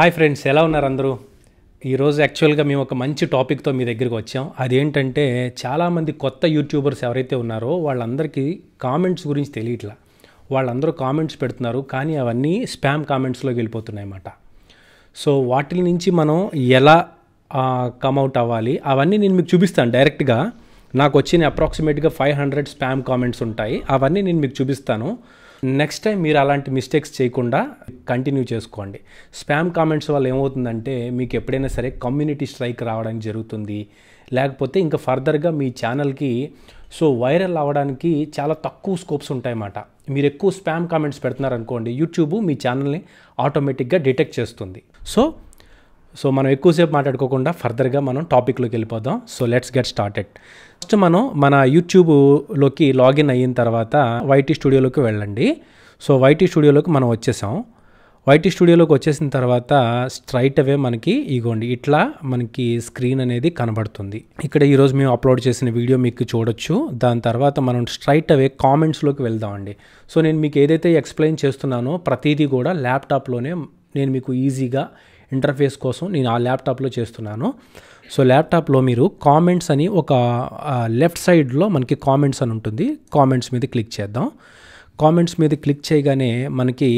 hi friends ఎలా ఉన్నారు అందరూ ఈరోజు యాక్చువల్గా మేము ఒక మంచి టాపిక్తో మీ దగ్గరికి వచ్చాం అదేంటంటే చాలామంది కొత్త యూట్యూబర్స్ ఎవరైతే ఉన్నారో వాళ్ళందరికీ కామెంట్స్ గురించి తెలియట్లా వాళ్ళందరూ కామెంట్స్ పెడుతున్నారు కానీ అవన్నీ స్పామ్ కామెంట్స్లోకి వెళ్ళిపోతున్నాయి అన్నమాట సో వాటి నుంచి మనం ఎలా కమ్అట్ అవ్వాలి అవన్నీ నేను మీకు చూపిస్తాను డైరెక్ట్గా నాకు వచ్చిన అప్రాక్సిమేట్గా ఫైవ్ హండ్రెడ్ స్పామ్ కామెంట్స్ ఉంటాయి అవన్నీ నేను మీకు చూపిస్తాను నెక్స్ట్ టైం మీరు అలాంటి మిస్టేక్స్ చేయకుండా కంటిన్యూ చేసుకోండి స్పామ్ కామెంట్స్ వల్ల ఏమవుతుందంటే మీకు ఎప్పుడైనా సరే కమ్యూనిటీ స్ట్రైక్ రావడానికి జరుగుతుంది లేకపోతే ఇంకా ఫర్దర్గా మీ ఛానల్కి సో వైరల్ అవ్వడానికి చాలా తక్కువ స్కోప్స్ ఉంటాయన్నమాట మీరు ఎక్కువ స్పామ్ కామెంట్స్ పెడుతున్నారనుకోండి యూట్యూబ్ మీ ఛానల్ని ఆటోమేటిక్గా డిటెక్ట్ చేస్తుంది సో సో మనం ఎక్కువసేపు మాట్లాడుకోకుండా ఫర్దర్గా మనం టాపిక్లోకి వెళ్ళిపోదాం so let's get started first మనం మన యూట్యూబ్లోకి లాగిన్ అయిన తర్వాత వైటీ స్టూడియోలోకి వెళ్ళండి సో వైటీ స్టూడియోలోకి మనం వచ్చేసాం వైటీ స్టూడియోలోకి వచ్చేసిన తర్వాత స్ట్రైట్ అవే మనకి ఇగోండి ఇట్లా మనకి స్క్రీన్ అనేది కనబడుతుంది ఇక్కడ ఈరోజు మేము అప్లోడ్ చేసిన వీడియో మీకు చూడొచ్చు దాని తర్వాత మనం స్ట్రైట్ అవే కామెంట్స్లోకి వెళ్దామండి సో నేను మీకు ఏదైతే ఎక్స్ప్లెయిన్ చేస్తున్నానో ప్రతిదీ కూడా ల్యాప్టాప్లోనే నేను మీకు ఈజీగా ఇంటర్ఫేస్ కోసం నేను ఆ ల్యాప్టాప్లో చేస్తున్నాను సో ల్యాప్టాప్లో మీరు కామెంట్స్ అని ఒక లెఫ్ట్ సైడ్లో మనకి కామెంట్స్ అని ఉంటుంది కామెంట్స్ మీద క్లిక్ చేద్దాం కామెంట్స్ మీద క్లిక్ చేయగానే మనకి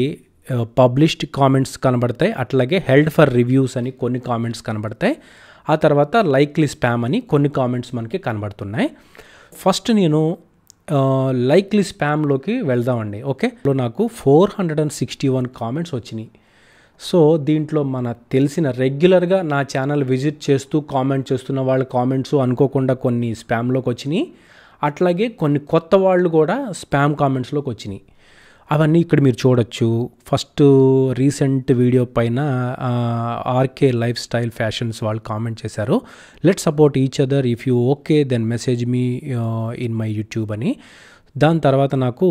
పబ్లిష్డ్ కామెంట్స్ కనబడతాయి అట్లాగే హెల్డ్ ఫర్ రివ్యూస్ అని కొన్ని కామెంట్స్ కనబడతాయి ఆ తర్వాత లైక్లీ స్పామ్ అని కొన్ని కామెంట్స్ మనకి కనబడుతున్నాయి ఫస్ట్ నేను లైక్లీ స్పామ్లోకి వెళ్దామండి ఓకే నాకు four hundred and sixty one comments వచ్చినాయి సో దీంట్లో మన తెలిసిన రెగ్యులర్గా నా ఛానల్ విజిట్ చేస్తూ కామెంట్ చేస్తున్న వాళ్ళ కామెంట్స్ అనుకోకుండా కొన్ని స్పామ్లోకి వచ్చినాయి అట్లాగే కొన్ని కొత్త వాళ్ళు కూడా స్పామ్ కామెంట్స్లోకి వచ్చినాయి అవన్నీ ఇక్కడ మీరు చూడొచ్చు ఫస్ట్ రీసెంట్ వీడియో పైన ఆర్కే లైఫ్ స్టైల్ ఫ్యాషన్స్ వాళ్ళు కామెంట్ చేశారు let support each other if you okay then message me in my YouTube అని దాని తర్వాత నాకు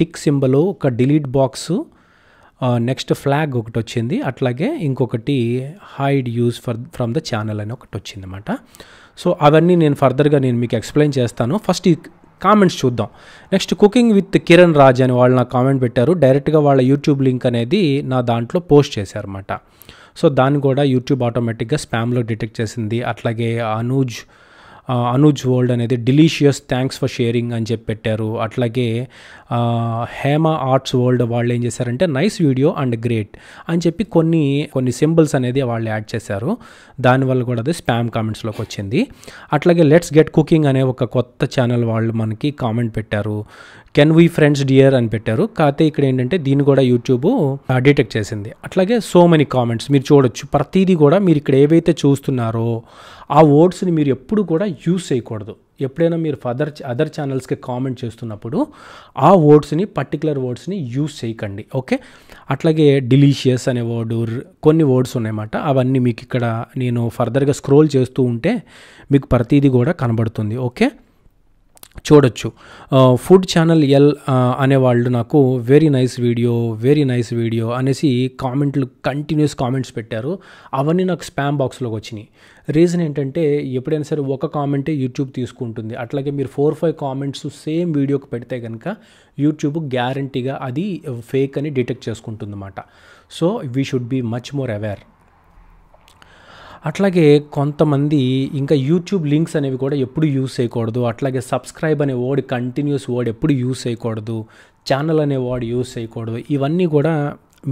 టిక్ సింబల్ ఒక డిలీట్ బాక్స్ నెక్స్ట్ ఫ్లాగ్ ఒకటి వచ్చింది అట్లాగే ఇంకొకటి hide use for from the channel అని ఒకటి వచ్చింది అనమాట సో అవన్నీ నేను ఫర్దర్గా నేను మీకు ఎక్స్ప్లెయిన్ చేస్తాను ఫస్ట్ ఈ కామెంట్స్ చూద్దాం next cooking with Kiran Raj అని వాళ్ళు నాకు కామెంట్ పెట్టారు డైరెక్ట్గా వాళ్ళ యూట్యూబ్ లింక్ అనేది నా దాంట్లో పోస్ట్ చేశారన్నమాట సో దాన్ని కూడా యూట్యూబ్ ఆటోమేటిక్గా స్పామ్లో డిటెక్ట్ చేసింది అట్లాగే అనూజ్ అనూజ్ వరల్డ్ అనేది డిలీషియస్ థ్యాంక్స్ ఫర్ షేరింగ్ అని చెప్పి పెట్టారు అట్లాగే హేమ ఆర్ట్స్ వరల్డ్ వాళ్ళు ఏం చేశారంటే నైస్ వీడియో అండ్ గ్రేట్ అని చెప్పి కొన్ని కొన్ని సింబల్స్ అనేది వాళ్ళు యాడ్ చేశారు దానివల్ల కూడా అది స్పామ్ కామెంట్స్లోకి వచ్చింది అట్లాగే లెట్స్ గెట్ కుకింగ్ అనే ఒక కొత్త ఛానల్ వాళ్ళు మనకి కామెంట్ పెట్టారు కెన్ వీ ఫ్రెండ్స్ డియర్ అని పెట్టారు కాకపోతే ఇక్కడ ఏంటంటే దీన్ని కూడా యూట్యూబ్ డిటెక్ట్ చేసింది అట్లాగే సో మెనీ కామెంట్స్ మీరు చూడొచ్చు ప్రతిదీ కూడా మీరు ఇక్కడ ఏవైతే చూస్తున్నారో ఆ వర్డ్స్ని మీరు ఎప్పుడు కూడా యూస్ చేయకూడదు ఎప్పుడైనా మీరు ఫదర్ అదర్ ఛానల్స్కి కామెంట్ చేస్తున్నప్పుడు ఆ వర్డ్స్ని పర్టికులర్ వర్డ్స్ని యూజ్ చేయకండి ఓకే అట్లాగే డిలీషియస్ అనే వర్డు కొన్ని వర్డ్స్ ఉన్నాయన్నమాట అవన్నీ మీకు ఇక్కడ నేను ఫర్దర్గా స్క్రోల్ చేస్తూ ఉంటే మీకు ప్రతిదీ కూడా కనబడుతుంది ఓకే చూడొచ్చు ఫుడ్ ఛానల్ ఎల్ అనేవాళ్ళు నాకు very nice video very nice video అనేసి కామెంట్లు కంటిన్యూస్ కామెంట్స్ పెట్టారు అవన్నీ నాకు స్పామ్ బాక్స్లోకి వచ్చినాయి రీజన్ ఏంటంటే ఎప్పుడైనా సరే ఒక కామెంటే యూట్యూబ్ తీసుకుంటుంది అట్లాగే మీరు ఫోర్ ఫైవ్ కామెంట్స్ సేమ్ వీడియోకి పెడితే కనుక యూట్యూబ్ గ్యారంటీగా అది ఫేక్ అని డిటెక్ట్ చేసుకుంటుంది అన్నమాట so we should be much more aware అట్లాగే కొంతమంది ఇంకా యూట్యూబ్ లింక్స్ అనేవి కూడా ఎప్పుడు యూస్ చేయకూడదు అట్లాగే సబ్స్క్రైబ్ అనే వర్డ్ కంటిన్యూస్ వర్డ్ ఎప్పుడు యూస్ చేయకూడదు ఛానల్ అనే వర్డ్ యూస్ చేయకూడదు ఇవన్నీ కూడా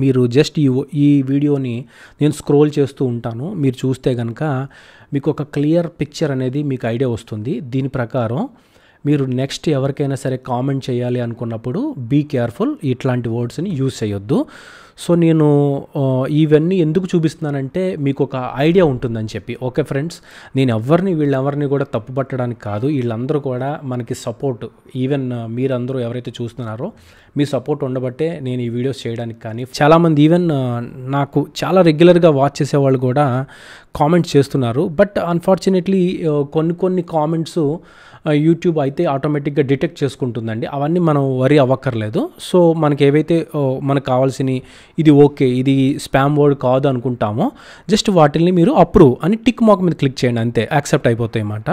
మీరు జస్ట్ ఈ ఈ వీడియోని నేను స్క్రోల్ చేస్తూ ఉంటాను మీరు చూస్తే కనుక మీకు ఒక క్లియర్ పిక్చర్ అనేది మీకు ఐడియా వస్తుంది దీని ప్రకారం మీరు నెక్స్ట్ ఎవరికైనా సరే కామెంట్ చేయాలి అనుకున్నప్పుడు బీ కేర్ఫుల్ ఇట్లాంటి వర్డ్స్ని యూస్ చేయొద్దు సో నేను ఇవన్నీ ఎందుకు చూపిస్తున్నానంటే మీకు ఒక ఐడియా ఉంటుందని చెప్పి ఓకే ఫ్రెండ్స్ నేను ఎవరిని వీళ్ళెవరిని కూడా తప్పు పట్టడానికి కాదు వీళ్ళందరూ కూడా మనకి సపోర్ట్ ఈవెన్ మీరందరూ ఎవరైతే చూస్తున్నారో మీ సపోర్ట్ ఉండబట్టే నేను ఈ వీడియోస్ చేయడానికి కానీ చాలామంది ఈవెన్ నాకు చాలా రెగ్యులర్గా వాచ్ చేసేవాళ్ళు కూడా కామెంట్స్ చేస్తున్నారు బట్ అన్ఫార్చునేట్లీ కొన్ని కొన్ని కామెంట్స్ యూట్యూబ్ అయితే ఆటోమేటిక్గా డిటెక్ట్ చేసుకుంటుందండి అవన్నీ మనం వరి అవ్వక్కర్లేదు సో మనకి ఏవైతే మనకు కావాల్సిన ఇది ఓకే ఇది స్పామ్ వర్డ్ కాదు అనుకుంటామో జస్ట్ వాటిని మీరు అప్రూవ్ అని టిక్ మాక్ మీద క్లిక్ చేయండి అంతే యాక్సెప్ట్ అయిపోతాయి అన్నమాట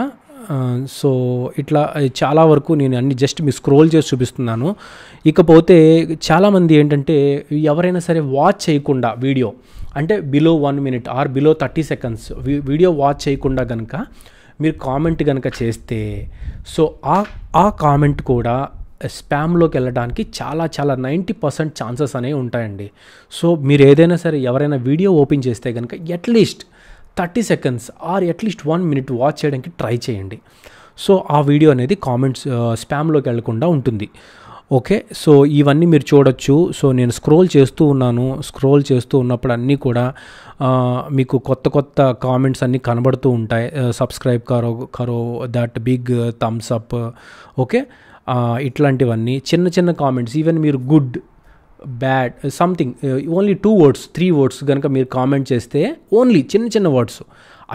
సో ఇట్లా చాలా వరకు నేను అన్ని జస్ట్ మీ స్క్రోల్ చేసి చూపిస్తున్నాను ఇకపోతే చాలామంది ఏంటంటే ఎవరైనా సరే వాచ్ చేయకుండా వీడియో అంటే below one minute or below thirty seconds video watch చేయకుండా కనుక మీరు కామెంట్ కనుక చేస్తే సో ఆ ఆ కామెంట్ కూడా స్పామ్లోకి వెళ్ళడానికి చాలా చాలా నైంటీ పర్సెంట్ ఛాన్సెస్ అనేవి ఉంటాయండి సో మీరు ఏదైనా సరే ఎవరైనా వీడియో ఓపెన్ చేస్తే కనుక at least thirty seconds or at least one minute watch చేయడానికి ట్రై చేయండి సో ఆ వీడియో అనేది కామెంట్స్ స్పామ్లోకి వెళ్లకుండా ఉంటుంది ఓకే సో ఇవన్నీ మీరు చూడొచ్చు సో నేను స్క్రోల్ చేస్తూ ఉన్నాను స్క్రోల్ చేస్తూ ఉన్నప్పుడు అన్నీ కూడా మీకు కొత్త కొత్త కామెంట్స్ అన్నీ కనబడుతూ ఉంటాయి సబ్స్క్రైబ్ కరో కరో that big thumbs up okay ఇట్లాంటివన్నీ చిన్న చిన్న కామెంట్స్ ఈవెన్ మీరు good bad something only two words three words కనుక మీరు కామెంట్ చేస్తే ఓన్లీ చిన్న చిన్న వర్డ్స్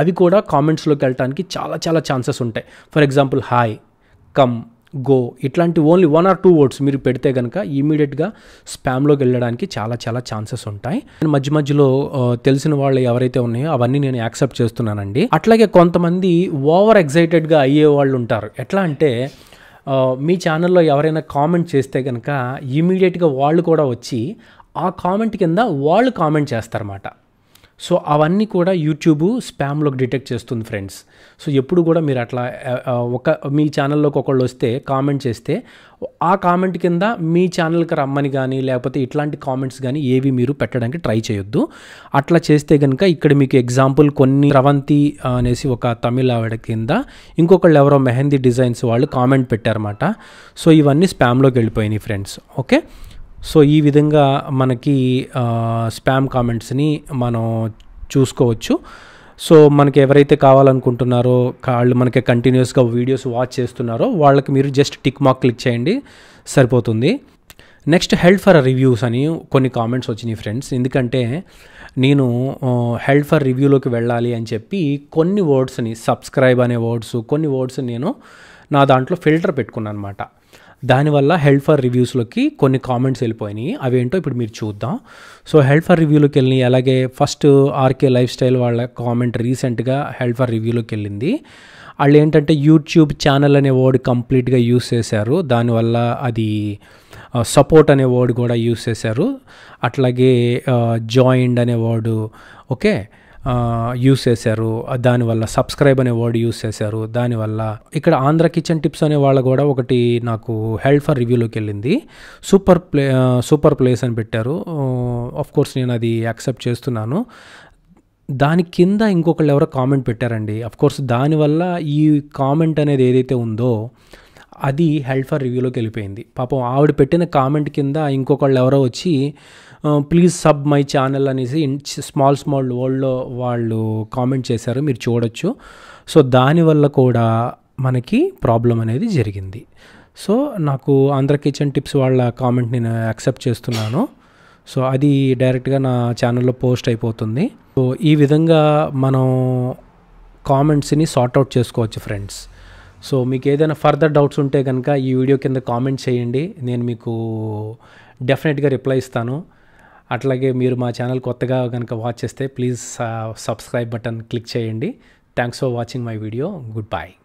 అవి కూడా కామెంట్స్లోకి వెళ్ళటానికి చాలా చాలా ఛాన్సెస్ ఉంటాయి for example hi come go ఇట్లాంటి only one or two words మీరు పెడితే కనుక ఇమీడియట్గా స్పామ్లోకి వెళ్ళడానికి చాలా చాలా ఛాన్సెస్ ఉంటాయి నేను మధ్య మధ్యలో uh, తెలిసిన వాళ్ళు ఎవరైతే ఉన్నాయో అవన్నీ నేను యాక్సెప్ట్ చేస్తున్నానండి అట్లాగే కొంతమంది ఓవర్ ఎగ్జైటెడ్గా అయ్యే వాళ్ళు ఉంటారు ఎట్లా అంటే మీ ఛానల్లో ఎవరైనా కామెంట్ చేస్తే కనుక ఇమీడియట్గా వాళ్ళు కూడా వచ్చి ఆ కామెంట్ కింద వాళ్ళు కామెంట్ చేస్తారన్నమాట సో అవన్నీ కూడా యూట్యూబ్ స్పామ్లోకి డిటెక్ట్ చేస్తుంది ఫ్రెండ్స్ సో ఎప్పుడు కూడా మీరు అట్లా ఒక మీ ఛానల్లోకి ఒకళ్ళు వస్తే కామెంట్ చేస్తే ఆ కామెంట్ కింద మీ ఛానల్కి రమ్మని కానీ లేకపోతే ఇట్లాంటి కామెంట్స్ కానీ ఏవి మీరు పెట్టడానికి ట్రై చేయొద్దు అట్లా చేస్తే కనుక ఇక్కడ మీకు ఎగ్జాంపుల్ కొన్ని రవంతి అనేసి ఒక తమిళ ఆవిడ కింద ఇంకొకళ్ళు ఎవరో మెహందీ డిజైన్స్ వాళ్ళు కామెంట్ పెట్టారన్నమాట సో ఇవన్నీ స్పామ్లోకి వెళ్ళిపోయినాయి ఫ్రెండ్స్ ఓకే సో ఈ విధంగా మనకి స్పామ్ కామెంట్స్ని మనం చూసుకోవచ్చు సో మనకి ఎవరైతే కావాలనుకుంటున్నారో వాళ్ళు మనకి కంటిన్యూస్గా వీడియోస్ వాచ్ చేస్తున్నారో వాళ్ళకి మీరు జస్ట్ టిక్ మార్క్ క్లిక్ చేయండి సరిపోతుంది నెక్స్ట్ హెల్ప్ ఫర్ రివ్యూస్ అని కొన్ని కామెంట్స్ వచ్చినాయి ఫ్రెండ్స్ ఎందుకంటే నేను హెల్ప్ ఫర్ రివ్యూలోకి వెళ్ళాలి అని చెప్పి కొన్ని వర్డ్స్ని సబ్స్క్రైబ్ అనే వర్డ్స్ కొన్ని వర్డ్స్ నేను నా దాంట్లో ఫిల్టర్ పెట్టుకున్నాను అనమాట దానివల్ల హెల్ప్ ఫర్ రివ్యూస్లోకి కొన్ని కామెంట్స్ వెళ్ళిపోయినాయి అవేంటో ఇప్పుడు మీరు చూద్దాం సో హెల్ప్ ఫర్ రివ్యూలోకి వెళ్ళినాయి అలాగే ఫస్ట్ ఆర్కే లైఫ్ స్టైల్ వాళ్ళ కామెంట్ రీసెంట్గా హెల్ప్ ఫర్ రివ్యూలోకి వెళ్ళింది వాళ్ళు ఏంటంటే యూట్యూబ్ ఛానల్ అనే వర్డ్ కంప్లీట్గా యూస్ చేశారు దానివల్ల అది సపోర్ట్ అనే వర్డ్ కూడా యూస్ చేశారు అట్లాగే జాయిండ్ అనే వర్డు ఓకే యూస్ చేశారు దానివల్ల సబ్స్క్రైబ్ అనే వర్డ్ యూస్ చేశారు దానివల్ల ఇక్కడ ఆంధ్ర కిచెన్ టిప్స్ అనే వాళ్ళ కూడా ఒకటి నాకు హెల్డ్ ఫర్ రివ్యూలోకి వెళ్ళింది సూపర్ ప్లే సూపర్ ప్లేస్ అని పెట్టారు ఆఫ్ కోర్స్ నేను అది యాక్సెప్ట్ చేస్తున్నాను దాని కింద ఇంకొకళ్ళు ఎవరో కామెంట్ పెట్టారండి అఫ్ కోర్స్ దానివల్ల ఈ కామెంట్ అనేది ఏదైతే ఉందో అది హెల్ప్ ఫర్ రివ్యూలోకి వెళ్ళిపోయింది పాపం ఆవిడ పెట్టిన కామెంట్ కింద ఇంకొకళ్ళు ఎవరో వచ్చి ప్లీజ్ సబ్ మై ఛానల్ అనేసి స్మాల్ స్మాల్ వరల్డ్లో వాళ్ళు కామెంట్ చేశారు మీరు చూడొచ్చు సో దానివల్ల కూడా మనకి ప్రాబ్లం అనేది జరిగింది సో నాకు ఆంధ్ర కిచెన్ టిప్స్ వాళ్ళ కామెంట్ నేను యాక్సెప్ట్ చేస్తున్నాను సో అది డైరెక్ట్గా నా ఛానల్లో పోస్ట్ అయిపోతుంది సో ఈ విధంగా మనం కామెంట్స్ని సార్ట్అవుట్ చేసుకోవచ్చు ఫ్రెండ్స్ సో మీకు ఏదైనా ఫర్దర్ డౌట్స్ ఉంటే కనుక ఈ వీడియో కింద కామెంట్ చేయండి నేను మీకు డెఫినెట్గా రిప్లై ఇస్తాను అట్లాగే మీరు మా ఛానల్ కొత్తగా కనుక వాచ్ చేస్తే ప్లీజ్ సబ్స్క్రైబ్ బటన్ క్లిక్ చేయండి thanks for watching my video good bye